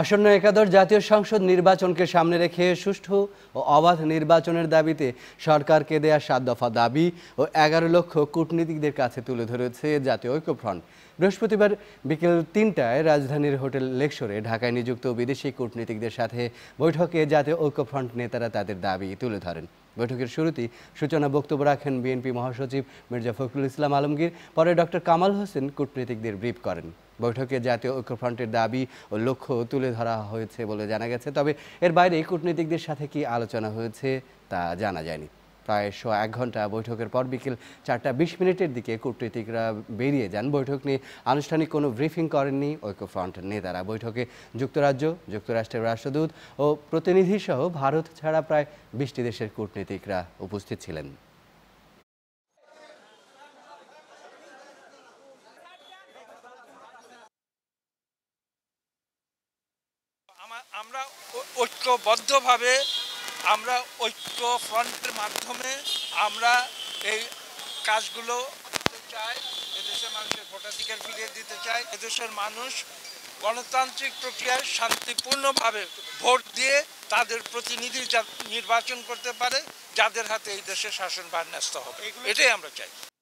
আসন্ন একাদশ জাতীয় সংসদ নির্বাচনকে সামনে রেখে সুষ্ঠু ও অবাধ নির্বাচনের দাবিতে সরকারকে দেয়া সাত দফা দাবি ও এগারো লক্ষ কূটনীতিকদের কাছে তুলে ধরেছে জাতীয় ঐক্যফ্রন্ট বৃহস্পতিবার বিকেল তিনটায় রাজধানীর হোটেল লেকশোরে ঢাকায় নিযুক্ত বিদেশি কূটনীতিকদের সাথে বৈঠকে জাতীয় ঐক্যফ্রন্ট নেতারা তাদের দাবি তুলে ধরেন বৈঠকের শুরুতেই সূচনা বক্তব্য রাখেন বিএনপি মহাসচিব মির্জা ফখরুল ইসলাম আলমগীর পরে ডক্টর কামাল হোসেন কূটনীতিকদের ব্রিফ করেন বৈঠকে জাতীয় ঐক্যফ্রন্টের দাবি ও লক্ষ্য তুলে ধরা হয়েছে বলে জানা গেছে তবে এর বাইরে কূটনীতিকদের সাথে কি আলোচনা হয়েছে তা জানা যায়নি প্রায় শো এক ঘন্টা বৈঠকের পর বিকেল চারটা বিশ মিনিটের দিকে কূটনীতিকরা বেরিয়ে যান বৈঠক নিয়ে আনুষ্ঠানিক কোনো ব্রিফিং করেননি ঐক্যফ্রন্ট নেতারা বৈঠকে যুক্তরাজ্য যুক্তরাষ্ট্রের রাষ্ট্রদূত ও প্রতিনিধিসহ ভারত ছাড়া প্রায় বিশটি দেশের কূটনীতিকরা উপস্থিত ছিলেন আমরা ঐক্যবদ্ধভাবে আমরা ঐক্য ফ্রন্টের মাধ্যমে আমরা এই কাজগুলো করতে চাই এদেশের মানুষের ভোটাধিকার ফিরিয়ে দিতে চাই এদেশের মানুষ গণতান্ত্রিক প্রক্রিয়ায় শান্তিপূর্ণভাবে ভোট দিয়ে তাদের প্রতিনিধি নির্বাচন করতে পারে যাদের হাতে এই দেশের শাসন ন্যস্ত হবে এটাই আমরা চাই